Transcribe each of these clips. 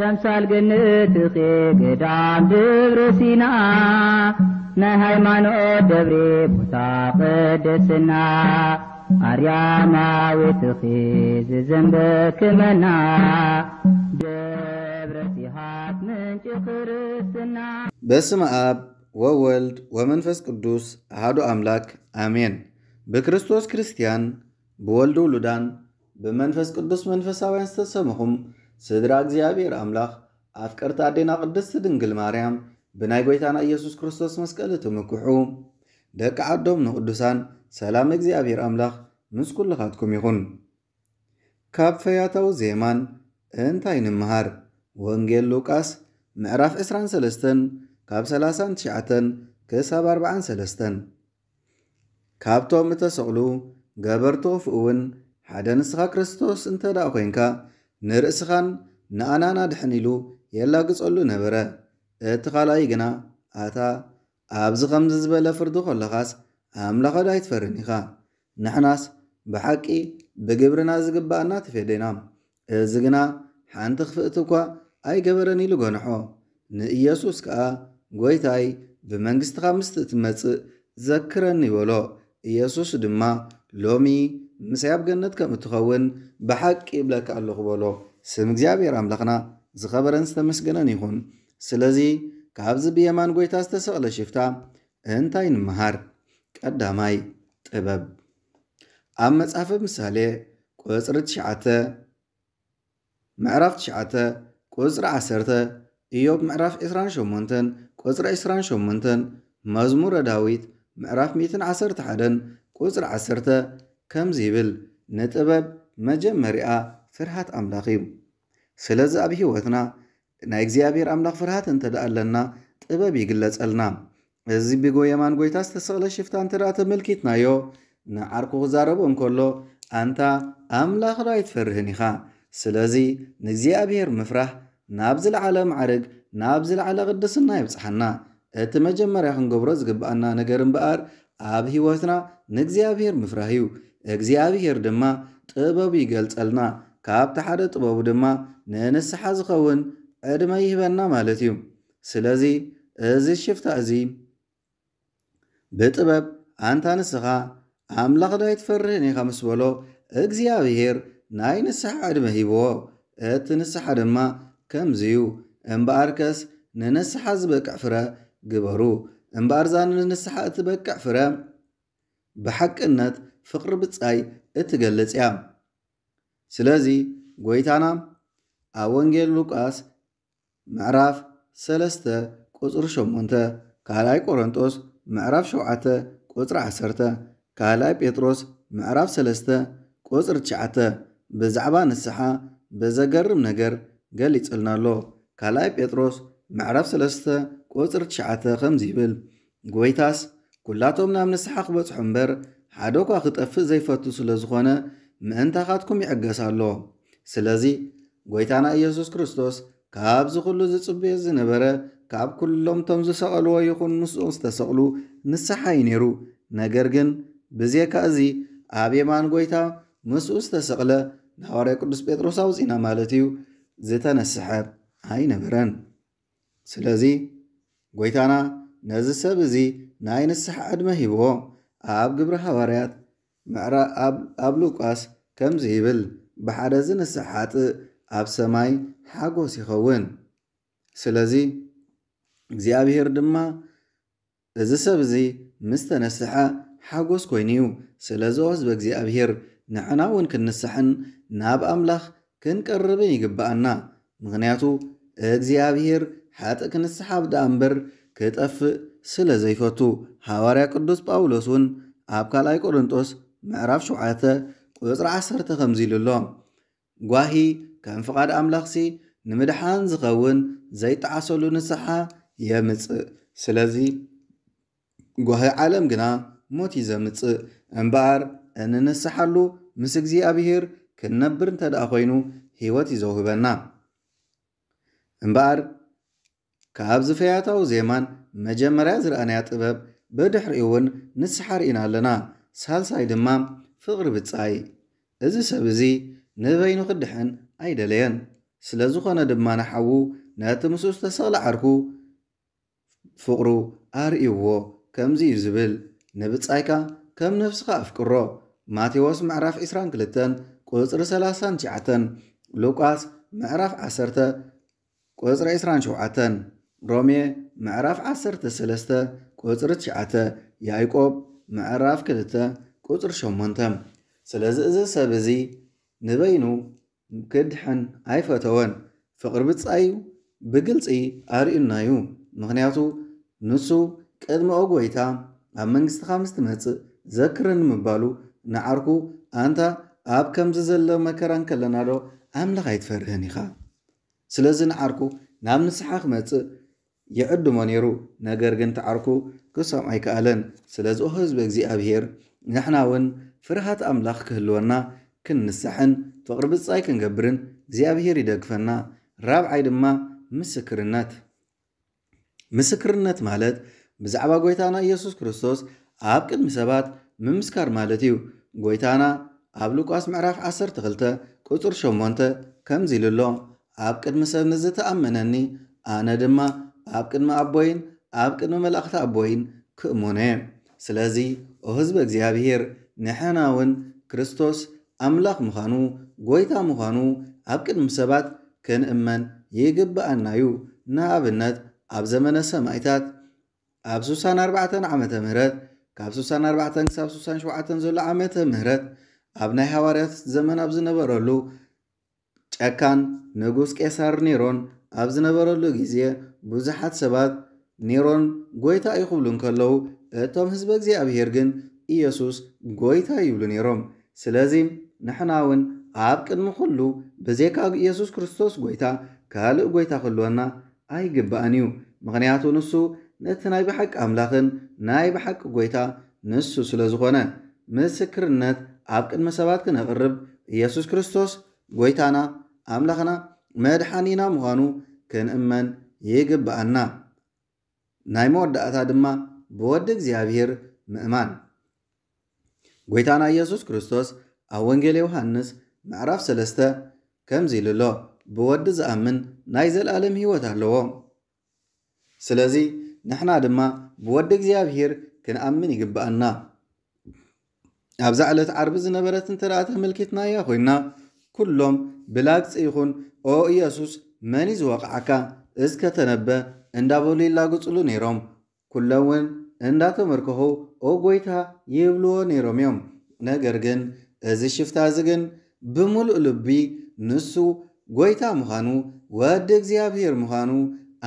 ተምሳል ገነትኼ ገዳም ደብረ ሲና ናይ ሃይማኖት ደብሪ ቦታ ቅድስና ኣርያማዊትኼ ዝዘንበክመና ደብረ ሲሓት ምንጭ ክርስትና በስመ አብ ወወልድ ወመንፈስ ቅዱስ አሐዱ አምላክ አሜን። በክርስቶስ ክርስቲያን፣ በወልድ ውሉዳን፣ በመንፈስ ቅዱስ መንፈሳውያን ዝተሰምኹም ስድራ እግዚአብሔር ኣምላኽ ኣፍቀርቲ ኣዴና ቅድስቲ ድንግል ማርያም ብናይ ጎይታና ኢየሱስ ክርስቶስ መስቀል እትምክሑ ደቂ ዓዶም ንቅዱሳን ሰላም እግዚኣብሔር ኣምላኽ ምስ ኩልኻትኩም ይኹን ካብ ፈያታዊ ዜማን እንታይ ንምሃር ወንጌል ሉቃስ ምዕራፍ 23 ካብ 39 ክሳብ 43 ካብቶም እተሰቕሉ ገበርቲ ወፍኡውን ሓደ ንስኻ ክርስቶስ እንተ ዳኣ ኮንካ ንርእስኻን ንኣናና ድሕን ኢሉ የላግጸሉ ነበረ እቲ ኻልኣይ ግና ኣታ ኣብዚ ኸምዚ ዝበለ ፍርዲ ኸለኻስ ዳ ይትፈርን ኢኻ ንሕናስ ብሓቂ ብግብርና ዝግባአና ትፌደና እዚ ግና ሓንቲ ክፍእቲ እኳ ኣይገበረን ኢሉ ገንሖ ንኢየሱስ ከዓ ጐይታይ ብመንግስትኻ ምስቲ እትመጽእ ዘክረኒ ይበሎ ኢየሱስ ድማ ሎሚ ምስ ኣብ ገነት ከም እትኸውን ብሓቂ ይብለካ ኣሎ ክበሎ ስም እግዚኣብሔር ኣምላኽና ዝኸበረን ዝተመስገነን ይኹን ስለዚ ካብዚ ብየማን ጎይታ ዝተሰቕለ ሽፍታ እንታይ ንምሃር ቀዳማይ ጥበብ ኣብ መፅሓፈ ምሳሌ ቁፅሪ 9 ምዕራፍ 9 ቁፅሪ 10 ኢዮብ ምዕራፍ 28 ቁፅሪ 28 መዝሙረ ዳዊት ምዕራፍ 111 ቁፅሪ 10 ከምዚ ይብል ንጥበብ መጀመርያ ፍርሃት ኣምላኽ እዩ ስለዚ ኣብ ሂወትና ናይ እግዚኣብሔር ኣምላኽ ፍርሃት እንተደኣ ኣለና ጥበብ ይግለፀልና እዚ ብጎየማን ጎይታ ዝተሰቕለ ሽፍታ እንተ ደኣ ተመልኪትናዮ ንዓርኩ ክዛረቦ እንከሎ ኣንታ ኣምላኽ ዶ ኣይትፈርህን ኢኻ ስለዚ ንእግዚኣብሔር ምፍራህ ናብ ዝለዓለ ማዕርግ ናብ ዝለዓለ ቅድስና የብፅሓና እቲ መጀመርያ ክንገብሮ ዝግብኣና ነገር እምበኣር ኣብ ሂወትና ንእግዚኣብሔር ምፍራህ እዩ እግዚኣብሄር ድማ ጥበብ ይገልፀልና ካብቲ ሓደ ጥበቡ ድማ ንንስሓ ዝኸውን ዕድመ ይህበና ማለት እዩ ስለዚ እዚ ሽፍታ እዚ ብጥበብ ኣንታ ንስኻ ዳይ ትፈርህን ኢኻ ምስ በሎ እግዚኣብሄር ናይ ንስሓ ዕድመ ሂብዎ እቲ ንስሓ ድማ ከምዚዩ እምበኣር ከስ ንንስሓ ዝበቅዕ ፍረ ግበሩ እምበኣርዛ ንንስሓ በቅዕ ፍረ ብሓቅነት ፍቕሪ ብጻይ እትገልጽ እያ ስለዚ ጎይታና ኣብ ወንጌል ሉቃስ ምዕራፍ 3 ቁፅሪ 8 ካልኣይ ቆሮንጦስ ምዕራፍ 7 ቁፅሪ 10 ካልኣይ ጴጥሮስ ምዕራፍ 3 ቁፅሪ 9 ብዛዕባ ንስሓ ብዘገርም ነገር ገሊጽልና ኣሎ ካልኣይ ጴጥሮስ ምዕራፍ 3 ቁፅሪ 9 ከምዚ ይብል ጎይታስ ኩላቶም ናብ ንስሓ ክበፅሑ እምበር ሓደ እኳ ክጠፍእ ዘይፈቱ ስለ ዝኾነ ምእንታኻትኩም ይዕገስ ኣሎ ስለዚ ጎይታና ኢየሱስ ክርስቶስ ካብዚ ኩሉ ዝፅበዮ ዝነበረ ካብ ኩሎም ቶም ዝሰቐልዎ ይኹን ምስኡ ዝተሰቕሉ ንስሓ እዩ ነይሩ ነገር ግን ብዜካ እዚ ኣብ የማን ጎይታ ምስኡ ዝተሰቕለ ንሐዋርያ ቅዱስ ጴጥሮስ ኣውፂና ማለት እዩ ዝተነስሐ ኣይነበረን ስለዚ ጎይታና ነዚ ሰብ እዚ ናይ ንስሓ ዕድመ ሂብዎ ኣብ ግብሪ ሃዋርያት ኣብ ሉቃስ ከምዚ ይብል ብሓደ ዝንስሓጥእ ኣብ ሰማይ ሓጎስ ይኸውን ስለዚ እግዚኣብሔር ድማ እዚ ሰብ እዚ ምስ ተነስሐ ሓጎስ ኮይኑ እዩ ስለ ዝወስበ እግዚኣብሔር ንሕና እውን ክንስሕን ናብ ኣምላኽ ክንቀርብን ይግባአና ምክንያቱ እግዚኣብሔር ሓጢእ ክንስሓብ ደኣ እምበር ክጠፍእ ስለ ዘይፈቱ ሐዋርያ ቅዱስ ጳውሎስ እውን ኣብ ካልኣይ ቆሮንጦስ ምዕራፍ 7 ቁፅሪ 10 ከምዚ ኢሉ ኣሎ ጓሂ ከም ፍቓድ ኣምላኽሲ ንምድሓን ዝኸውን ዘይጠዓሰሉ ንስሓ የምፅእ ስለዚ ጓሂ ዓለም ግና ሞት እዩ ዘምፅእ እምበኣር እንንስሓሉ ምስ እግዚኣብሔር ክንነብር እንተ ደኣ ኮይኑ ህይወት እዩ ዘውህበና እምበኣር ካብ ዝፈያታዊ ዜማን መጀመርያ ዝረኣናያ ጥበብ ብድሕሪ እውን ንስሓር ኢና ኣለና ሳልሳይ ድማ ፍቕሪ ብጻይ እዚ ሰብ እዚ ንበይኑ ክድሕን ኣይደለየን ስለ ዝኾነ ድማ ንሓዉ ነቲ ምስኡ ዝተሰቕለ ዓርኩ ፍቕሩ ኣርእይዎ ከምዚ እዩ ዝብል ንብጻይካ ከም ነፍስኻ ኣፍቅሮ ማቴዎስ ምዕራፍ 22 ቁፅሪ 39 ሉቃስ ምዕራፍ 10 ቁፅሪ 27 ሮሜ ምዕራፍ 13 ቁፅሪ 9 ያዕቆብ ምዕራፍ 2 ቁፅሪ 8 ስለዚ እዚ ሰብ እዚ ንበይኑ ክድሕን ኣይፈተወን ፍቕሪ ብፃዩ ብግልፂ ኣርእዩናዩ ምክንያቱ ንሱ ቅድሚኦ ጎይታ ኣብ መንግስትኻ ምስ ትመፅእ ዘክርን ምባሉ ንዓርኩ ኣንታ ኣብ ከምዚ ዘሎ መከራን ከለና ዶ ኣምላኽ ኣይትፈርህን ኢኻ ስለዚ ንዓርኩ ናብ ንስሓ ክመፅእ የዕዱ ነይሩ ነገር ግን ተዓርኩ ክሳም ኣይከኣለን ስለዚ ኦ ህዝቢ እግዚኣብሄር ንሕና እውን ፍርሃት ኣምላኽ ክህልወና ክንንስሕን ፍቕሪ ብፃይ ክንገብርን እግዚኣብሄር ይደግፈና ራብዓይ ድማ ምስክርነት ምስክርነት ማለት ብዛዕባ ጎይታና ኢየሱስ ክርስቶስ ኣብ ቅድሚ ሰባት ምምስካር ማለት እዩ ጎይታና ኣብ ሉቃስ ምዕራፍ 12 ቁፅር 8 ከምዚ ኢሉ ኣሎ ኣብ ቅድሚ ሰብ ንዝተኣመነኒ ኣነ ድማ ኣብ ቅድሚ ኣቦይን ኣብ ቅድሚ መላእኽቲ ኣቦይን ክእሙነ ስለዚ ኦ ህዝቢ ንሕና እውን ክርስቶስ ኣምላኽ ምዃኑ ጎይታ ምዃኑ ኣብ ቅድሚ ሰባት ክንእመን ይግብአና እዩ ንኣብነት ኣብ ዘመነ ሰማይታት ኣብ 64 ዓመተ ምህረት ካብ 64 ክሳብ 67 ዘሎ ዓመተ ምህረት ኣብ ናይ ሃዋርያት ዘመን ኣብ ዝነበረሉ ጨካን ንጉስ ቄሳር ኔሮን ኣብ ዝነበረሉ ግዜ ብዙሓት ሰባት ኔሮን ጎይታ ይኽብሉ እንከለዉ እቶም ህዝቢ እግዚኣብሄር ግን ኢየሱስ ጎይታ ይብሉ ነይሮም ስለዚ ንሕና እውን ኣብ ቅድሚ ኩሉ ብዘይካ ኢየሱስ ክርስቶስ ጎይታ ካልእ ጎይታ ክህልወና ኣይግባእን እዩ ምክንያቱ ንሱ ነቲ ናይ ብሓቂ ኣምላኽን ናይ ብሓቂ ጎይታ ንሱ ስለ ዝኾነ ምስክርነት ኣብ ቅድሚ ሰባት ክነቕርብ ኢየሱስ ክርስቶስ ጎይታና ኣምላኽና መድሓኒና ምዃኑ ክንእመን ይግባአና ናይ መወዳእታ ድማ ብወዲ እግዚኣብሄር ምእማን ጎይታና ኢየሱስ ክርስቶስ ኣብ ወንጌል ዮሃንስ ምዕራፍ 3ለስተ ከምዚ ኢሉ ኣሎ ብወዲ ዝኣምን ናይ ዘለኣለም ህይወት ኣለዎ ስለዚ ንሕና ድማ ብወዲ እግዚኣብሄር ክንኣምን ይግባአና ኣብዛ ዕለት ዓርቢ ዝነበረት እንተ ደኣ ተመልኪትና እያ ኮይንና ኩሎም ብላግፂ ይኹን ኦ ኢየሱስ መን ዝወቕዓካ እስከ ተነበ እንዳበሉ ይላግፅሉ ነይሮም ኩሎም እውን እንዳተመርክኹ ኦ ጎይታ ይብልዎ ነይሮም እዮም ነገር ግን እዚ ሽፍታ እዚ ግን ብምሉእ ልቢ ንሱ ጎይታ ምዃኑ ወዲ እግዚኣብሔር ምዃኑ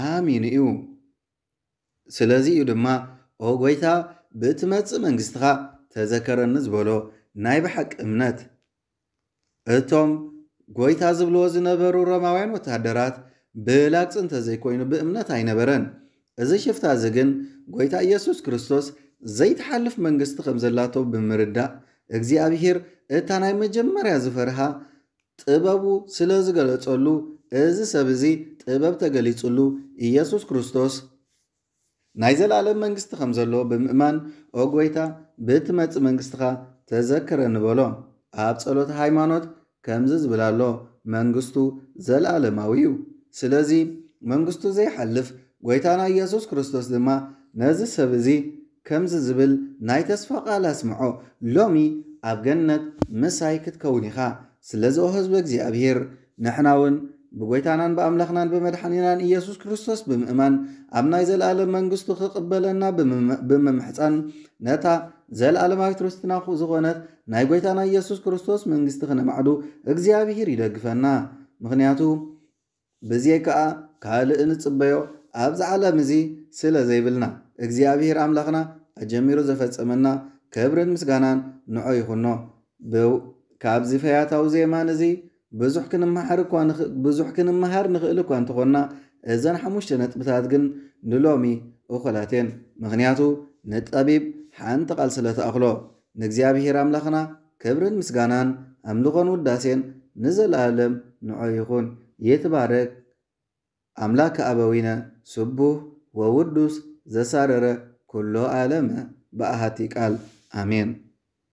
ኣሚኑ እዩ ስለዚ እዩ ድማ ኦ ጎይታ ብእትመፅእ መንግስትኻ ተዘከረኒ ዝበሎ ናይ ብሓቂ እምነት እቶም ጎይታ ዝብልዎ ዝነበሩ ሮማውያን ወታደራት ብህላቅ ፅንተ ዘይኮይኑ ብእምነት ኣይነበረን እዚ ሽፍታ እዚ ግን ጎይታ ኢየሱስ ክርስቶስ ዘይተሓልፍ መንግስቲ ከም ዘላቶ ብምርዳእ እግዚኣብሄር እታ ናይ መጀመርያ ዝፈርሃ ጥበቡ ስለ ዝገለፀሉ እዚ ሰብ እዚ ጥበብ ተገሊፅሉ ኢየሱስ ክርስቶስ ናይ ዘለኣለም መንግስቲ ከም ዘለዎ ብምእማን ኦ ጎይታ ብትመፅእ መንግስትኻ ተዘክረኒ ንበሎም ኣብ ጸሎት ሃይማኖት ከምዚ ዝብላሎ መንግስቱ ዘለኣለማዊ እዩ ስለዚ መንግስቱ ዘይሓልፍ ጎይታና ኢየሱስ ክርስቶስ ድማ ነዚ ሰብ እዚ ከምዚ ዝብል ናይ ተስፋ ቓል ኣስምዖ ሎሚ ኣብ ገነት ምሳይ ክትከውን ኢኻ ስለዚ ኦ ህዝቢ እግዚኣብሄር ንሕና እውን ብጎይታናን ብኣምላኽናን ብመድሓኒናን ኢየሱስ ክርስቶስ ብምእማን ኣብ ናይ ዘለኣለም መንግስቱ ክቕበለና ብምምሕፃን ነታ ዘለኣለማዊ ትርስትና ዝኾነት ናይ ጎይታና ኢየሱስ ክርስቶስ መንግስቲ ክነማዕዱ እግዚኣብሄር ይደግፈና ምክንያቱ ብዘይ ከዓ ካልእ ንፅበዮ ኣብዚ ዓለም እዚ ስለ ዘይብልና እግዚኣብሄር ኣምላኽና ኣጀሚሩ ዘፈፀመና ክብርን ምስጋናን ንዖ ይኹኖ ካብዚ ፈያታዊ ዜማን እዚ ብዙሕ ክንመሓር ክንመሃር ንኽእል እኳ እንተኾንና እዘን ሓሙሽተ ነጥብታት ግን ንሎሚ እኹላት እየን ምክንያቱ ንጠቢብ ሓንቲ ቓል ስለ ተኣኽሎ ንእግዚኣብሄር ኣምላኽና ክብርን ምስጋናን ኣምልኾን ውዳሴን ንዘለኣለም ንዖ ይኹን የትባረክ ኣምላክ ኣበዊነ ስቡህ ወውዱስ ዘሳረረ ኩሎ ዓለመ ብኣሃቲ ቃል ኣሜን